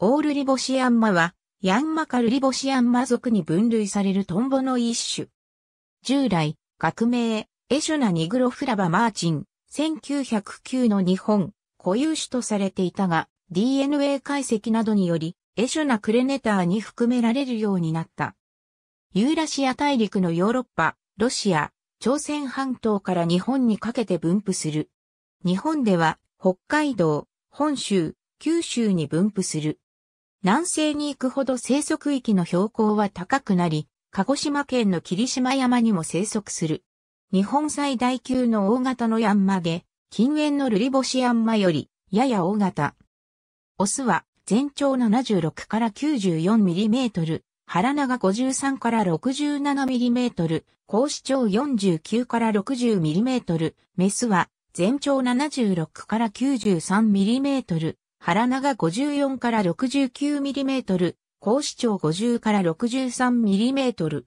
オールリボシアンマは、ヤンマカルリボシアンマ族に分類されるトンボの一種。従来、学名、エシュナニグロフラバマーチン、1909の日本、固有種とされていたが、DNA 解析などにより、エシュナクレネターに含められるようになった。ユーラシア大陸のヨーロッパ、ロシア、朝鮮半島から日本にかけて分布する。日本では、北海道、本州、九州に分布する。南西に行くほど生息域の標高は高くなり、鹿児島県の霧島山にも生息する。日本最大級の大型のヤンマゲ、近縁のルリボシヤンマより、やや大型。オスは全長76から94ミリメートル、腹長53から67ミリメートル、高視長49から60ミリメートル、メスは全長76から93ミリメートル、腹長54から 69mm、高視長50から 63mm。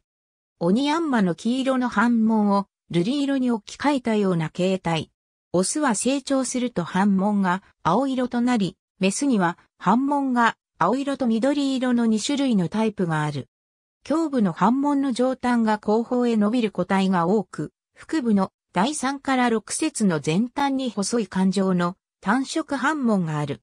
オニヤンマの黄色の反紋を瑠璃色に置き換えたような形態。オスは成長すると反紋が青色となり、メスには反紋が青色と緑色の2種類のタイプがある。胸部の反紋の上端が後方へ伸びる個体が多く、腹部の第3から6節の前端に細い感情の単色反紋がある。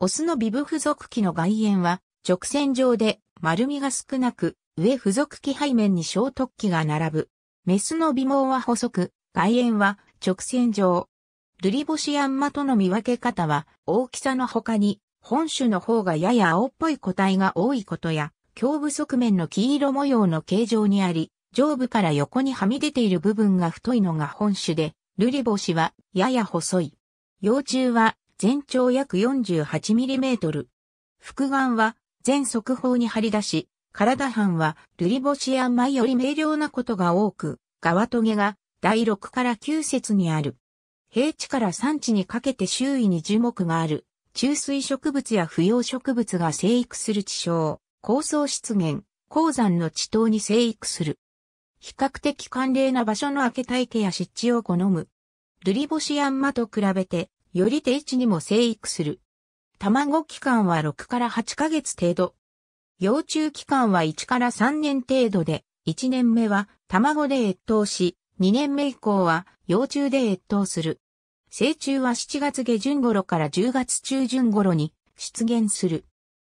オスのビブ付属器の外縁は直線上で丸みが少なく、上付属器背面に小突起が並ぶ。メスの尾毛は細く、外縁は直線上。ルリボシアンマとの見分け方は大きさの他に本種の方がやや青っぽい個体が多いことや、胸部側面の黄色模様の形状にあり、上部から横にはみ出ている部分が太いのが本種で、ルリボシはやや細い。幼虫は全長約 48mm。複眼は全速報に張り出し、体半はルリボシアンマより明瞭なことが多く、側トゲが第6から9節にある。平地から山地にかけて周囲に樹木がある、中水植物や不要植物が生育する地層、高層湿原、鉱山の地頭に生育する。比較的寒冷な場所の明け体系や湿地を好む。ルリボシアンマと比べてより低地にも生育する。卵期間は6から8ヶ月程度。幼虫期間は1から3年程度で、1年目は卵で越冬し、2年目以降は幼虫で越冬する。成虫は7月下旬頃から10月中旬頃に出現する。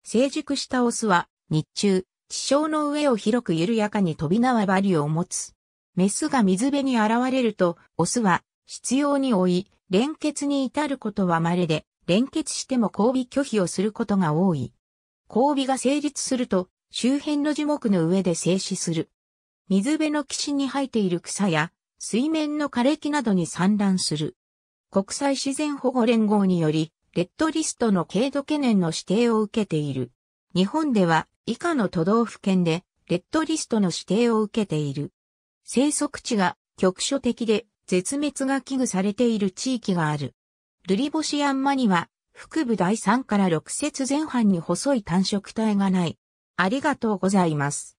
成熟したオスは日中、地床の上を広く緩やかに飛び縄張りを持つ。メスが水辺に現れると、オスは必要に追い、連結に至ることは稀で、連結しても交尾拒否をすることが多い。交尾が成立すると、周辺の樹木の上で静止する。水辺の岸に生えている草や、水面の枯れ木などに散乱する。国際自然保護連合により、レッドリストの軽度懸念の指定を受けている。日本では以下の都道府県でレッドリストの指定を受けている。生息地が局所的で絶滅が危惧されている地域がある。ルリボシアンマには、腹部第3から6節前半に細い単色体がない。ありがとうございます。